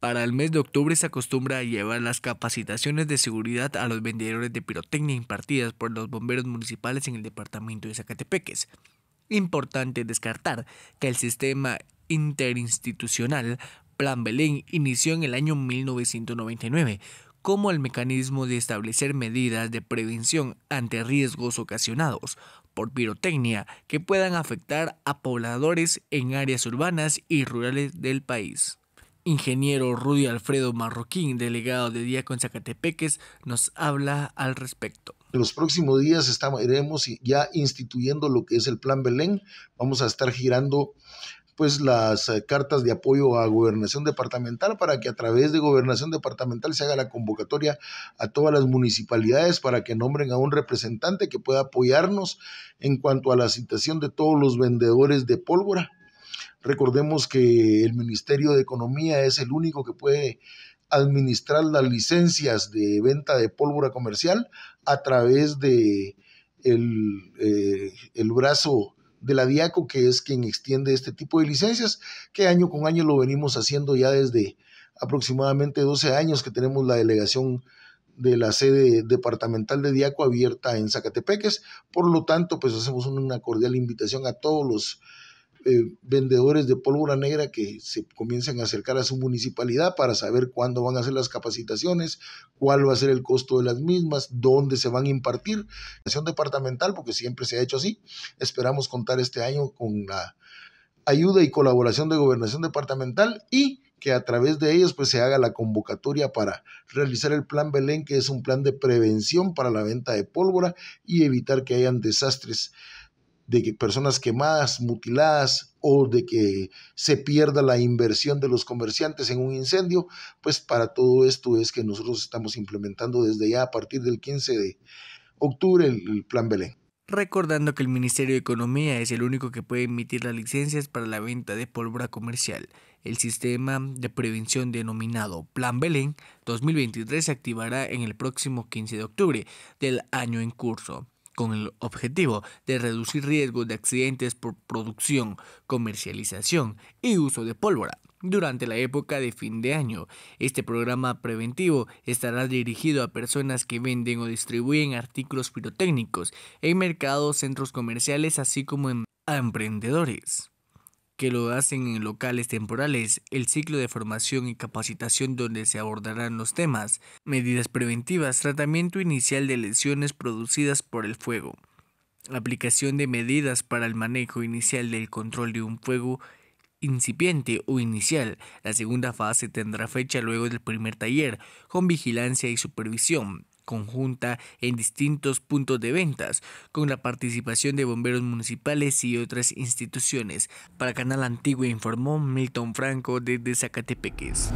Para el mes de octubre se acostumbra a llevar las capacitaciones de seguridad a los vendedores de pirotecnia impartidas por los bomberos municipales en el departamento de Zacatepeques. Importante descartar que el sistema interinstitucional Plan Belén inició en el año 1999 como el mecanismo de establecer medidas de prevención ante riesgos ocasionados por pirotecnia que puedan afectar a pobladores en áreas urbanas y rurales del país. Ingeniero Rudy Alfredo Marroquín, delegado de día con Zacatepeques, nos habla al respecto. En los próximos días estamos, iremos ya instituyendo lo que es el Plan Belén. Vamos a estar girando pues las eh, cartas de apoyo a gobernación departamental para que a través de gobernación departamental se haga la convocatoria a todas las municipalidades para que nombren a un representante que pueda apoyarnos en cuanto a la citación de todos los vendedores de pólvora Recordemos que el Ministerio de Economía es el único que puede administrar las licencias de venta de pólvora comercial a través de el, eh, brazo de la DIACO, que es quien extiende este tipo de licencias, que año con año lo venimos haciendo ya desde aproximadamente 12 años que tenemos la delegación de la sede departamental de DIACO abierta en Zacatepeques. Por lo tanto, pues hacemos una cordial invitación a todos los eh, vendedores de pólvora negra que se comiencen a acercar a su municipalidad para saber cuándo van a hacer las capacitaciones, cuál va a ser el costo de las mismas, dónde se van a impartir. Acción departamental, porque siempre se ha hecho así. Esperamos contar este año con la ayuda y colaboración de gobernación departamental y que a través de ellos pues se haga la convocatoria para realizar el plan Belén, que es un plan de prevención para la venta de pólvora y evitar que hayan desastres de que personas quemadas, mutiladas o de que se pierda la inversión de los comerciantes en un incendio, pues para todo esto es que nosotros estamos implementando desde ya a partir del 15 de octubre el, Plan Belén. Recordando que el Ministerio de Economía es el único que puede emitir las licencias para la venta de pólvora comercial. El sistema de prevención denominado Plan Belén 2023 se activará en el próximo 15 de octubre del año en curso con el objetivo de reducir riesgos de accidentes por producción, comercialización y uso de pólvora. Durante la época de fin de año, este programa preventivo estará dirigido a personas que venden o distribuyen artículos pirotécnicos en mercados, centros comerciales, así como en a emprendedores que lo hacen en locales temporales, el ciclo de formación y capacitación donde se abordarán los temas, medidas preventivas, tratamiento inicial de lesiones producidas por el fuego, aplicación de medidas para el manejo inicial del control de un fuego incipiente o inicial. La segunda fase tendrá fecha luego del primer taller, con vigilancia y supervisión conjunta en distintos puntos de ventas, con la participación de bomberos municipales y otras instituciones. Para Canal Antiguo informó Milton Franco desde Zacatepeques.